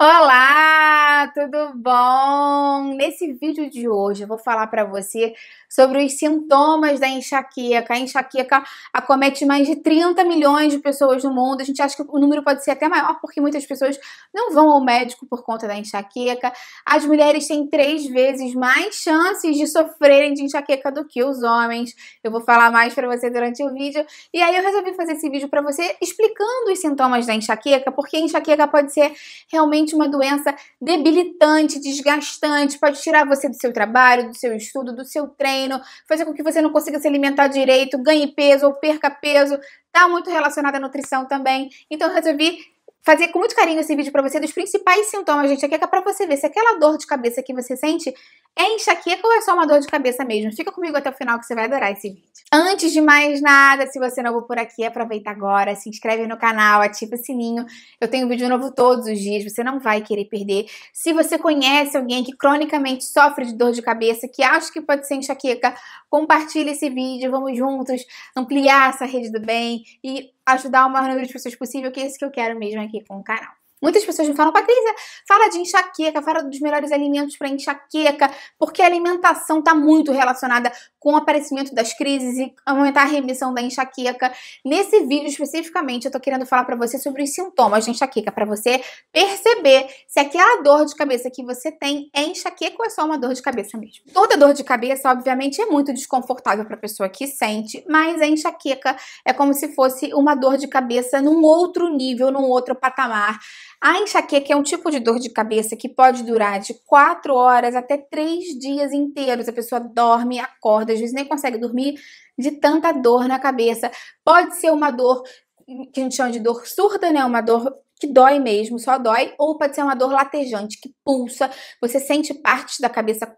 Olá, Olá, tudo bom? Nesse vídeo de hoje eu vou falar para você sobre os sintomas da enxaqueca. A enxaqueca acomete mais de 30 milhões de pessoas no mundo. A gente acha que o número pode ser até maior porque muitas pessoas não vão ao médico por conta da enxaqueca. As mulheres têm três vezes mais chances de sofrerem de enxaqueca do que os homens. Eu vou falar mais para você durante o vídeo. E aí eu resolvi fazer esse vídeo para você explicando os sintomas da enxaqueca, porque a enxaqueca pode ser realmente uma doença debilitante debilitante, desgastante, pode tirar você do seu trabalho, do seu estudo, do seu treino, fazer com que você não consiga se alimentar direito, ganhe peso ou perca peso. Tá muito relacionado à nutrição também. Então eu resolvi fazer com muito carinho esse vídeo para você dos principais sintomas, gente, aqui é para você ver se aquela dor de cabeça que você sente é enxaqueca ou é só uma dor de cabeça mesmo? Fica comigo até o final que você vai adorar esse vídeo. Antes de mais nada, se você é novo por aqui, aproveita agora, se inscreve no canal, ativa o sininho. Eu tenho vídeo novo todos os dias, você não vai querer perder. Se você conhece alguém que cronicamente sofre de dor de cabeça, que acha que pode ser enxaqueca, compartilha esse vídeo, vamos juntos ampliar essa rede do bem e ajudar o maior número de pessoas possível, que é isso que eu quero mesmo aqui com o canal. Muitas pessoas me falam, Patrícia, fala de enxaqueca, fala dos melhores alimentos para enxaqueca, porque a alimentação está muito relacionada com o aparecimento das crises e aumentar a remissão da enxaqueca. Nesse vídeo especificamente, eu estou querendo falar para você sobre os sintomas de enxaqueca, para você perceber se aquela dor de cabeça que você tem é enxaqueca ou é só uma dor de cabeça mesmo. Toda dor de cabeça, obviamente, é muito desconfortável para a pessoa que sente, mas a enxaqueca é como se fosse uma dor de cabeça num outro nível, num outro patamar. A enxaqueca é um tipo de dor de cabeça que pode durar de 4 horas até 3 dias inteiros. A pessoa dorme, acorda, às vezes nem consegue dormir de tanta dor na cabeça. Pode ser uma dor que a gente chama de dor surda, né? Uma dor que dói mesmo, só dói, ou pode ser uma dor latejante, que pulsa, você sente partes da cabeça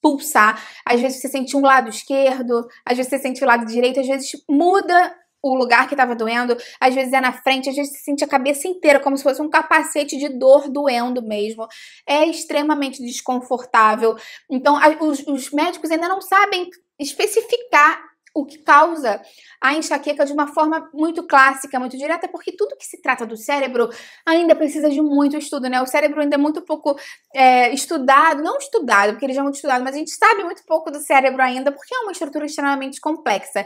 pulsar, às vezes você sente um lado esquerdo, às vezes você sente o lado direito, às vezes muda o lugar que estava doendo, às vezes é na frente, às vezes se sente a cabeça inteira, como se fosse um capacete de dor doendo mesmo. É extremamente desconfortável. Então, a, os, os médicos ainda não sabem especificar o que causa a enxaqueca de uma forma muito clássica, muito direta, porque tudo que se trata do cérebro ainda precisa de muito estudo, né? O cérebro ainda é muito pouco é, estudado, não estudado, porque ele já é muito estudado, mas a gente sabe muito pouco do cérebro ainda, porque é uma estrutura extremamente complexa.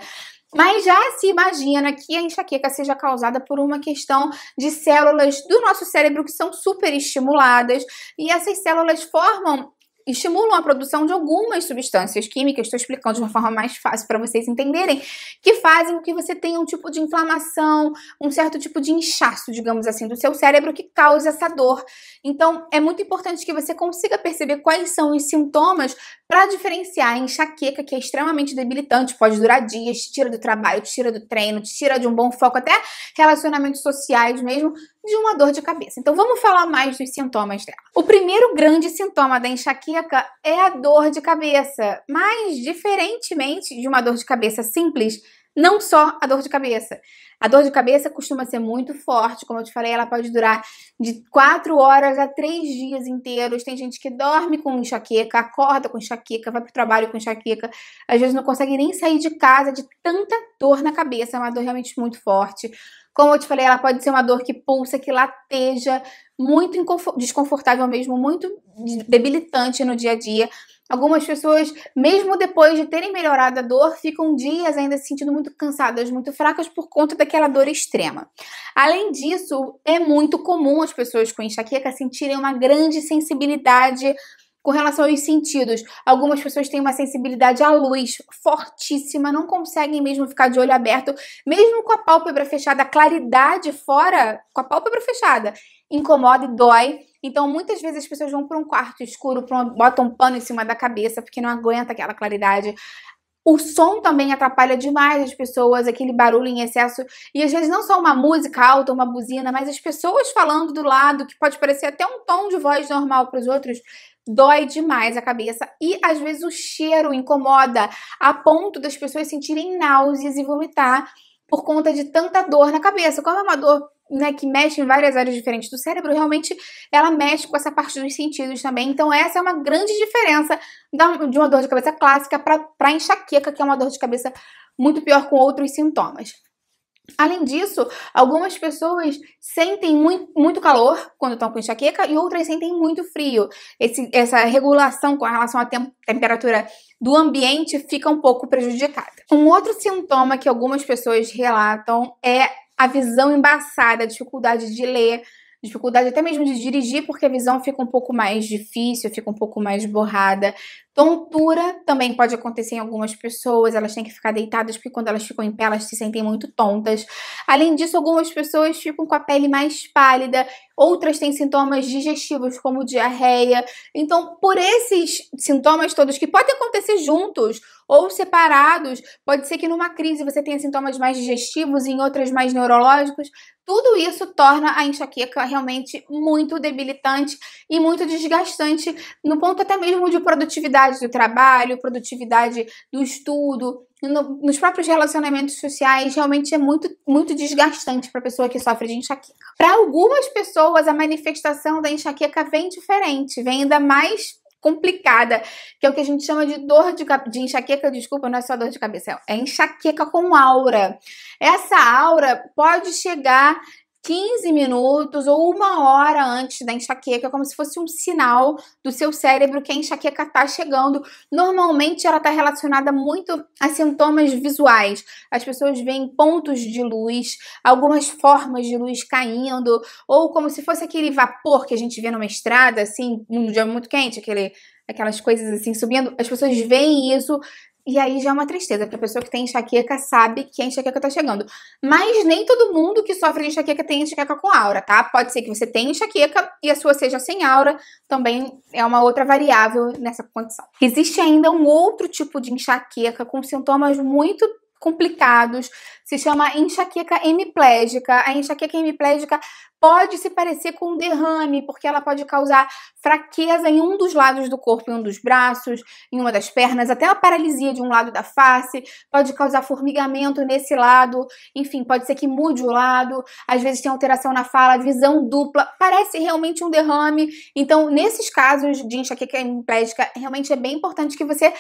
Mas já se imagina que a enxaqueca seja causada por uma questão de células do nosso cérebro que são super estimuladas e essas células formam estimulam a produção de algumas substâncias químicas, estou explicando de uma forma mais fácil para vocês entenderem, que fazem com que você tenha um tipo de inflamação, um certo tipo de inchaço, digamos assim, do seu cérebro que causa essa dor. Então, é muito importante que você consiga perceber quais são os sintomas para diferenciar a enxaqueca, que é extremamente debilitante, pode durar dias, te tira do trabalho, te tira do treino, te tira de um bom foco, até relacionamentos sociais mesmo, de uma dor de cabeça. Então vamos falar mais dos sintomas dela. O primeiro grande sintoma da enxaqueca é a dor de cabeça, mas diferentemente de uma dor de cabeça simples, não só a dor de cabeça. A dor de cabeça costuma ser muito forte, como eu te falei, ela pode durar de 4 horas a 3 dias inteiros. Tem gente que dorme com enxaqueca, acorda com enxaqueca, vai para o trabalho com enxaqueca, às vezes não consegue nem sair de casa de tanta dor na cabeça, é uma dor realmente muito forte. Como eu te falei, ela pode ser uma dor que pulsa, que lateja, muito desconfortável mesmo, muito debilitante no dia a dia. Algumas pessoas, mesmo depois de terem melhorado a dor, ficam dias ainda se sentindo muito cansadas, muito fracas por conta daquela dor extrema. Além disso, é muito comum as pessoas com enxaqueca sentirem uma grande sensibilidade com relação aos sentidos, algumas pessoas têm uma sensibilidade à luz fortíssima, não conseguem mesmo ficar de olho aberto, mesmo com a pálpebra fechada, a claridade fora, com a pálpebra fechada, incomoda e dói. Então, muitas vezes as pessoas vão para um quarto escuro, botam um pano em cima da cabeça, porque não aguenta aquela claridade. O som também atrapalha demais as pessoas, aquele barulho em excesso. E às vezes não só uma música alta, uma buzina, mas as pessoas falando do lado, que pode parecer até um tom de voz normal para os outros, dói demais a cabeça e às vezes o cheiro incomoda a ponto das pessoas sentirem náuseas e vomitar por conta de tanta dor na cabeça. Como é uma dor né, que mexe em várias áreas diferentes do cérebro, realmente ela mexe com essa parte dos sentidos também. Então, essa é uma grande diferença de uma dor de cabeça clássica para enxaqueca, que é uma dor de cabeça muito pior com outros sintomas. Além disso, algumas pessoas sentem muito, muito calor quando estão com enxaqueca e outras sentem muito frio. Esse, essa regulação com relação à temperatura do ambiente fica um pouco prejudicada. Um outro sintoma que algumas pessoas relatam é a visão embaçada, a dificuldade de ler, dificuldade até mesmo de dirigir, porque a visão fica um pouco mais difícil, fica um pouco mais borrada. Tontura também pode acontecer em algumas pessoas, elas têm que ficar deitadas, porque quando elas ficam em pé, elas se sentem muito tontas. Além disso, algumas pessoas ficam com a pele mais pálida, outras têm sintomas digestivos, como diarreia. Então, por esses sintomas todos que podem acontecer juntos, ou separados. Pode ser que numa crise você tenha sintomas mais digestivos, em outras mais neurológicos. Tudo isso torna a enxaqueca realmente muito debilitante e muito desgastante, no ponto até mesmo de produtividade do trabalho, produtividade do estudo, no, nos próprios relacionamentos sociais, realmente é muito, muito desgastante para a pessoa que sofre de enxaqueca. Para algumas pessoas, a manifestação da enxaqueca vem diferente, vem ainda mais complicada, que é o que a gente chama de dor de, de enxaqueca, desculpa, não é só dor de cabeça, é enxaqueca com aura. Essa aura pode chegar 15 minutos ou uma hora antes da enxaqueca, é como se fosse um sinal do seu cérebro que a enxaqueca está chegando. Normalmente ela está relacionada muito a sintomas visuais. As pessoas veem pontos de luz, algumas formas de luz caindo, ou como se fosse aquele vapor que a gente vê numa estrada, assim, num dia muito quente, aquele aquelas coisas assim subindo, as pessoas veem isso, e aí já é uma tristeza, porque a pessoa que tem enxaqueca sabe que a enxaqueca tá chegando. Mas nem todo mundo que sofre de enxaqueca tem enxaqueca com aura, tá? Pode ser que você tenha enxaqueca e a sua seja sem aura, também é uma outra variável nessa condição. Existe ainda um outro tipo de enxaqueca com sintomas muito complicados, se chama enxaqueca hemiplégica. A enxaqueca hemiplégica pode se parecer com um derrame, porque ela pode causar fraqueza em um dos lados do corpo, em um dos braços, em uma das pernas, até a paralisia de um lado da face, pode causar formigamento nesse lado, enfim, pode ser que mude o lado, às vezes tem alteração na fala, visão dupla, parece realmente um derrame. Então, nesses casos de enxaqueca hemiplégica, realmente é bem importante que você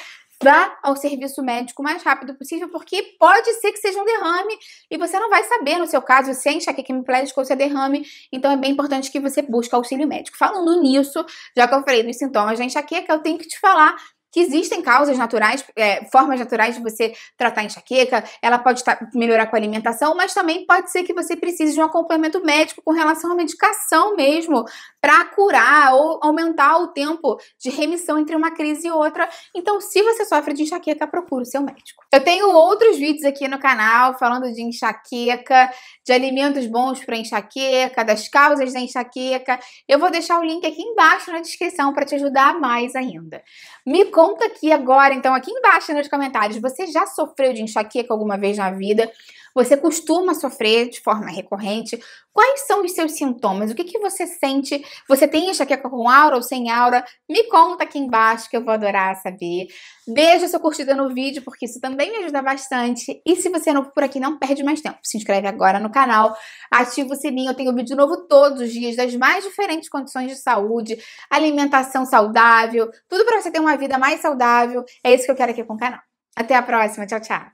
vá ao serviço médico o mais rápido possível, porque pode ser que seja um derrame e você não vai saber, no seu caso, se é enxaqueca hemiplégica ou se é derrame, então é bem importante que você busque auxílio médico. Falando nisso, já que eu falei dos sintomas da enxaqueca, eu tenho que te falar que existem causas naturais, é, formas naturais de você tratar enxaqueca, ela pode tá, melhorar com a alimentação, mas também pode ser que você precise de um acompanhamento médico com relação à medicação mesmo, para curar ou aumentar o tempo de remissão entre uma crise e outra. Então, se você sofre de enxaqueca, procure o seu médico. Eu tenho outros vídeos aqui no canal falando de enxaqueca, de alimentos bons para enxaqueca, das causas da enxaqueca. Eu vou deixar o link aqui embaixo na descrição para te ajudar mais ainda. Me conta Conta aqui agora, então, aqui embaixo nos comentários, você já sofreu de enxaqueca alguma vez na vida? Você costuma sofrer de forma recorrente? Quais são os seus sintomas? O que, que você sente? Você tem enxaqueca com aura ou sem aura? Me conta aqui embaixo que eu vou adorar saber. Deixa sua curtida no vídeo, porque isso também me ajuda bastante. E se você é novo por aqui, não perde mais tempo. Se inscreve agora no canal, ativa o sininho. Eu tenho vídeo novo todos os dias das mais diferentes condições de saúde, alimentação saudável, tudo para você ter uma vida mais saudável. É isso que eu quero aqui com o canal. Até a próxima. Tchau, tchau.